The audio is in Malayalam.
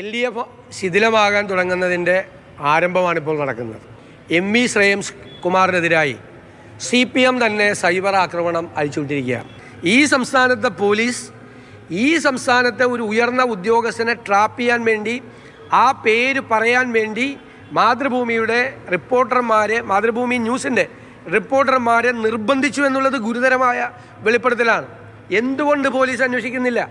എൽ ഡി എഫ് ശിഥിലമാകാൻ തുടങ്ങുന്നതിൻ്റെ ഇപ്പോൾ നടക്കുന്നത് എം വി ശ്രേയംസ് കുമാറിനെതിരായി സി പി എം തന്നെ സൈബർ ആക്രമണം അയച്ചുവിട്ടിരിക്കുകയാണ് ഈ സംസ്ഥാനത്തെ പോലീസ് ഈ സംസ്ഥാനത്തെ ഒരു ഉയർന്ന ഉദ്യോഗസ്ഥനെ ട്രാപ്പ് ചെയ്യാൻ വേണ്ടി ആ പേര് പറയാൻ വേണ്ടി മാതൃഭൂമിയുടെ റിപ്പോർട്ടർമാരെ മാതൃഭൂമി ന്യൂസിൻ്റെ റിപ്പോർട്ടർമാരെ നിർബന്ധിച്ചു എന്നുള്ളത് ഗുരുതരമായ വെളിപ്പെടുത്തലാണ് എന്തുകൊണ്ട് പോലീസ് അന്വേഷിക്കുന്നില്ല